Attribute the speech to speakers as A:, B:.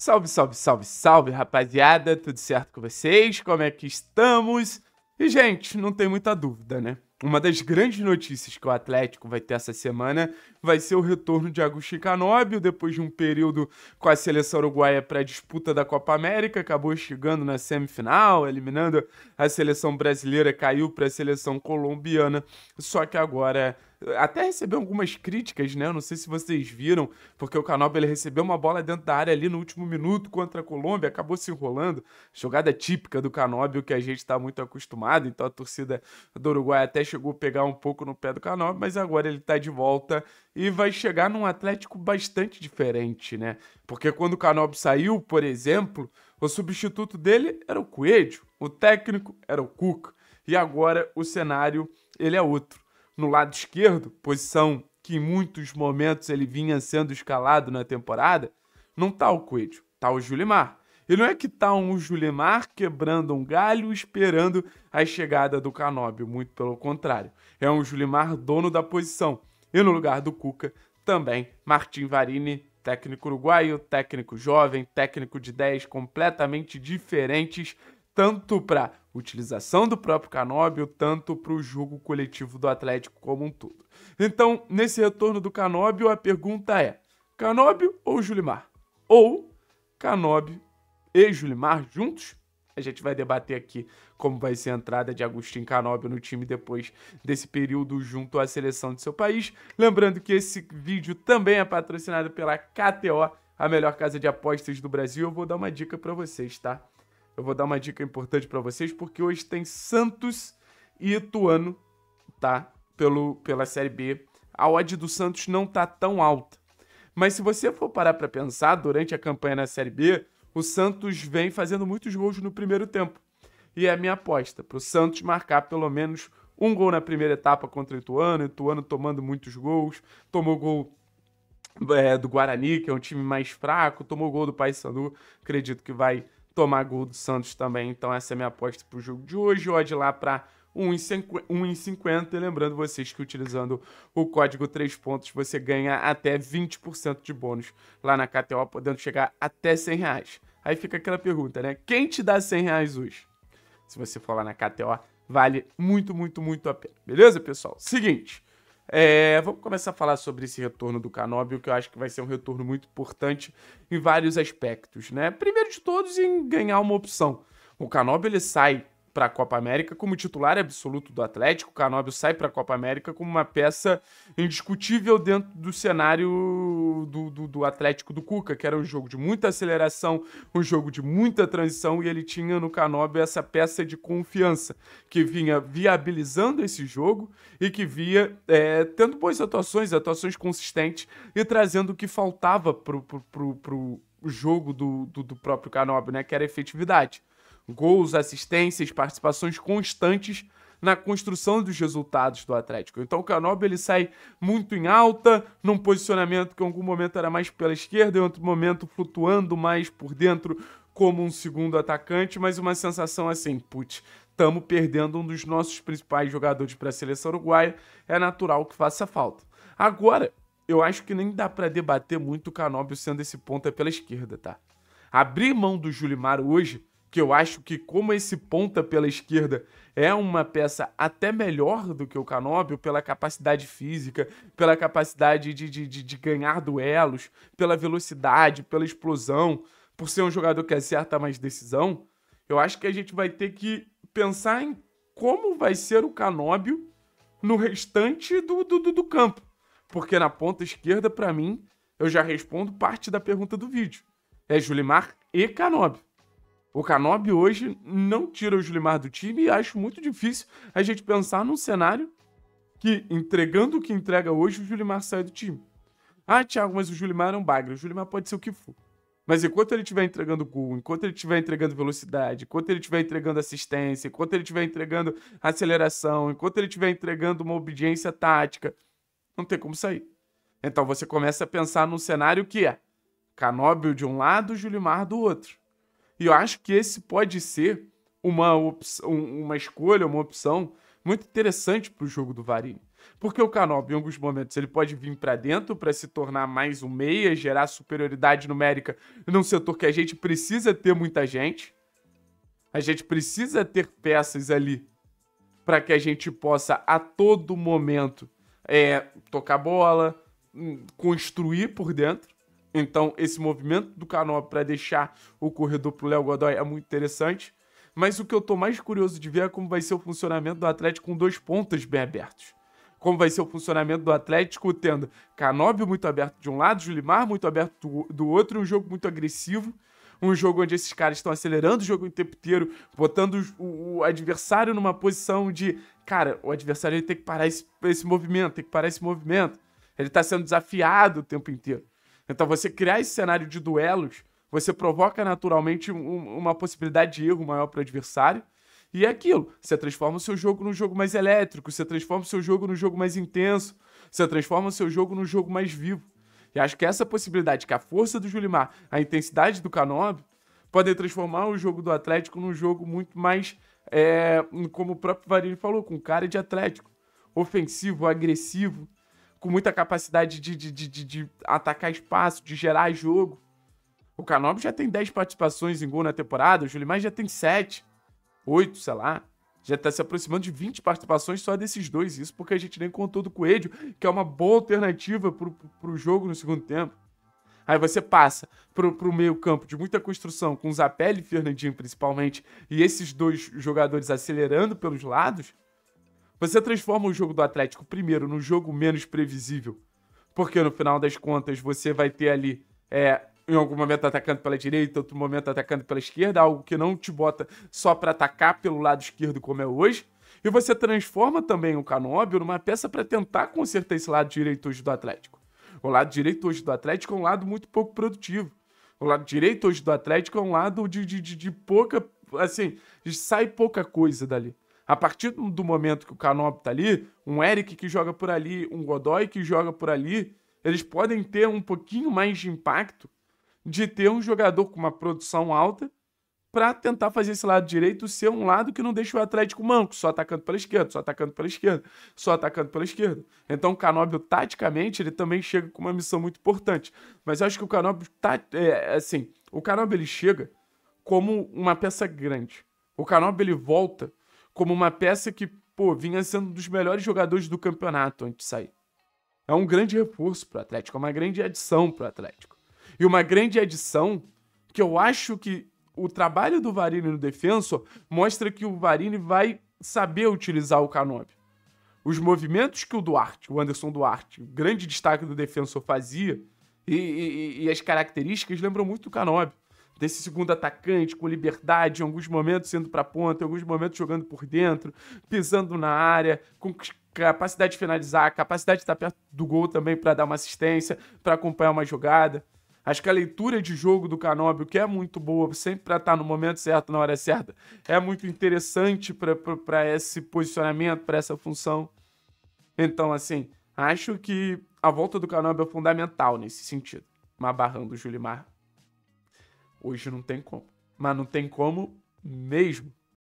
A: Salve, salve, salve, salve, rapaziada, tudo certo com vocês? Como é que estamos? E, gente, não tem muita dúvida, né? Uma das grandes notícias que o Atlético vai ter essa semana vai ser o retorno de Agustin Canóbio, depois de um período com a seleção uruguaia para a disputa da Copa América, acabou chegando na semifinal, eliminando a seleção brasileira, caiu para a seleção colombiana, só que agora até recebeu algumas críticas, né? Eu não sei se vocês viram, porque o Canobio ele recebeu uma bola dentro da área ali no último minuto contra a Colômbia, acabou se enrolando. Jogada típica do Canobio que a gente está muito acostumado, então a torcida do Uruguai até chegou a pegar um pouco no pé do Canobio, mas agora ele está de volta e vai chegar num Atlético bastante diferente, né? Porque quando o Canob saiu, por exemplo, o substituto dele era o Coelho, o técnico era o Cuca, e agora o cenário ele é outro. No lado esquerdo, posição que em muitos momentos ele vinha sendo escalado na temporada, não tá o Coelho, tá o Julimar. E não é que tá um Julimar quebrando um galho esperando a chegada do Canóbio, muito pelo contrário. É um Julimar dono da posição, e no lugar do Cuca, também Martim Varini, técnico uruguaio, técnico jovem, técnico de ideias completamente diferentes, tanto para utilização do próprio Canóbio, tanto para o jogo coletivo do Atlético como um todo. Então, nesse retorno do Canóbio, a pergunta é: Canóbio ou Julimar? Ou Canóbio e Julimar juntos? A gente vai debater aqui como vai ser a entrada de Agostinho Canóbio no time depois desse período junto à seleção de seu país. Lembrando que esse vídeo também é patrocinado pela KTO, a melhor casa de apostas do Brasil. Eu vou dar uma dica para vocês, tá? Eu vou dar uma dica importante para vocês porque hoje tem Santos e Ituano, tá? Pelo, pela Série B. A odd do Santos não tá tão alta. Mas se você for parar para pensar, durante a campanha na Série B, o Santos vem fazendo muitos gols no primeiro tempo. E é a minha aposta, para o Santos marcar pelo menos um gol na primeira etapa contra o Ituano, Ituano tomando muitos gols, tomou gol é, do Guarani, que é um time mais fraco, tomou gol do Paysandu, acredito que vai tomar gol do Santos também, então essa é a minha aposta para o jogo de hoje, Odd lá para 1,50. E lembrando vocês que utilizando o código 3 pontos você ganha até 20% de bônus lá na KTO, podendo chegar até 100 reais. Aí fica aquela pergunta, né? Quem te dá 100 reais hoje? Se você for lá na KTO, vale muito, muito, muito a pena. Beleza, pessoal? Seguinte, é, vamos começar a falar sobre esse retorno do Canóbio, que eu acho que vai ser um retorno muito importante em vários aspectos, né? Primeiro de todos, em ganhar uma opção. O Canóbio, ele sai para a Copa América como titular absoluto do Atlético. O Canóbio sai para a Copa América como uma peça indiscutível dentro do cenário do, do, do, Atlético do Cuca, que era um jogo de muita aceleração, um jogo de muita transição, e ele tinha no Canóbio essa peça de confiança que vinha viabilizando esse jogo e que via é, tendo boas atuações, atuações consistentes e trazendo o que faltava para o jogo do, do, do próprio Canóbio, né? Que era efetividade gols, assistências, participações constantes na construção dos resultados do Atlético. Então o Canobi ele sai muito em alta, num posicionamento que em algum momento era mais pela esquerda, em outro momento flutuando mais por dentro como um segundo atacante, mas uma sensação assim, putz, estamos perdendo um dos nossos principais jogadores para a seleção uruguaia, é natural que faça falta. Agora, eu acho que nem dá para debater muito o Canóbio sendo esse ponta pela esquerda, tá? Abrir mão do Julimar hoje que eu acho que como esse ponta pela esquerda é uma peça até melhor do que o Canóbio pela capacidade física, pela capacidade de, de, de, de ganhar duelos, pela velocidade, pela explosão, por ser um jogador que acerta mais decisão, eu acho que a gente vai ter que pensar em como vai ser o Canóbio no restante do, do, do campo. Porque na ponta esquerda, para mim, eu já respondo parte da pergunta do vídeo. É Julimar e Canóbio. O Canobi hoje não tira o Julimar do time e acho muito difícil a gente pensar num cenário que, entregando o que entrega hoje, o Julimar sai do time. Ah, Thiago, mas o Julimar é um bagre. O Julimar pode ser o que for. Mas enquanto ele estiver entregando gol, enquanto ele estiver entregando velocidade, enquanto ele estiver entregando assistência, enquanto ele estiver entregando aceleração, enquanto ele estiver entregando uma obediência tática, não tem como sair. Então você começa a pensar num cenário que é Canóbio de um lado, Julimar do outro. E eu acho que esse pode ser uma, uma escolha, uma opção muito interessante para o jogo do Varini. Porque o Canop, em alguns momentos, ele pode vir para dentro para se tornar mais um meia, gerar superioridade numérica num setor que a gente precisa ter muita gente. A gente precisa ter peças ali para que a gente possa, a todo momento, é, tocar bola, hum, construir por dentro. Então, esse movimento do Canobio para deixar o corredor para o Léo Godoy é muito interessante. Mas o que eu estou mais curioso de ver é como vai ser o funcionamento do Atlético com dois pontas bem abertos. Como vai ser o funcionamento do Atlético tendo Canobio muito aberto de um lado, Julimar muito aberto do outro, um jogo muito agressivo um jogo onde esses caras estão acelerando o jogo o tempo inteiro, botando o, o, adversário numa posição de, cara, o adversário ele tem que parar esse, esse movimento, tem que parar esse movimento. Ele está sendo desafiado o tempo inteiro. Então, você criar esse cenário de duelos, você provoca naturalmente um, uma possibilidade de erro maior para o adversário. E é aquilo, você transforma o seu jogo num jogo mais elétrico, você transforma o seu jogo num jogo mais intenso, você transforma o seu jogo num jogo mais vivo. E acho que essa possibilidade, que a força do Julimar, a intensidade do Canob, podem transformar o jogo do Atlético num jogo muito mais, é, como o próprio Varini falou, com cara de Atlético. Ofensivo, agressivo, com muita capacidade de, de, de, de atacar espaço, de gerar jogo. O Canobi já tem 10 participações em gol na temporada, o Julimar já tem 7, 8, sei lá. Já está se aproximando de 20 participações só desses dois. Isso porque a gente nem contou do Coelho, que é uma boa alternativa para o jogo no segundo tempo. Aí você passa pro, pro meio campo de muita construção, com Zapelli e Fernandinho principalmente, e esses dois jogadores acelerando pelos lados. Você transforma o jogo do Atlético primeiro no jogo menos previsível, porque no final das contas você vai ter ali, é, em algum momento atacando pela direita, outro momento atacando pela esquerda, algo que não te bota só para atacar pelo lado esquerdo como é hoje. E você transforma também o Canóbio numa peça para tentar consertar esse lado direito hoje do Atlético. O lado direito hoje do Atlético é um lado muito pouco produtivo. O lado direito hoje do Atlético é um lado de, de, de, de pouca. Assim, sai pouca coisa dali. A partir do momento que o Canop tá ali, um Eric que joga por ali, um Godoy que joga por ali, eles podem ter um pouquinho mais de impacto de ter um jogador com uma produção alta para tentar fazer esse lado direito ser um lado que não deixa o Atlético manco, só atacando pela esquerda, só atacando pela esquerda, só atacando pela esquerda. Então o Canóbio, taticamente, ele também chega com uma missão muito importante. Mas eu acho que o Canóbio, tá, é, assim, o Canóbio ele chega como uma peça grande. O Canóbio ele volta como uma peça que, pô, vinha sendo um dos melhores jogadores do campeonato antes de sair. É um grande reforço para o Atlético, é uma grande adição para o Atlético. E uma grande adição que eu acho que o trabalho do Varini no defensor mostra que o Varini vai saber utilizar o Canobi. Os movimentos que o Duarte, o Anderson Duarte, o grande destaque do defensor fazia, e, e, e as características lembram muito o Canobi desse segundo atacante com liberdade, em alguns momentos indo para ponta, em alguns momentos jogando por dentro, pisando na área, com capacidade de finalizar, capacidade de estar tá perto do gol também para dar uma assistência, para acompanhar uma jogada. Acho que a leitura de jogo do Canóbio, que é muito boa, sempre para estar tá no momento certo, na hora certa, é muito interessante para esse posicionamento, para essa função. Então, assim, acho que a volta do Canóbio é fundamental nesse sentido. Mas barrando o Julimar Hoje não tem como. Mas não tem como mesmo.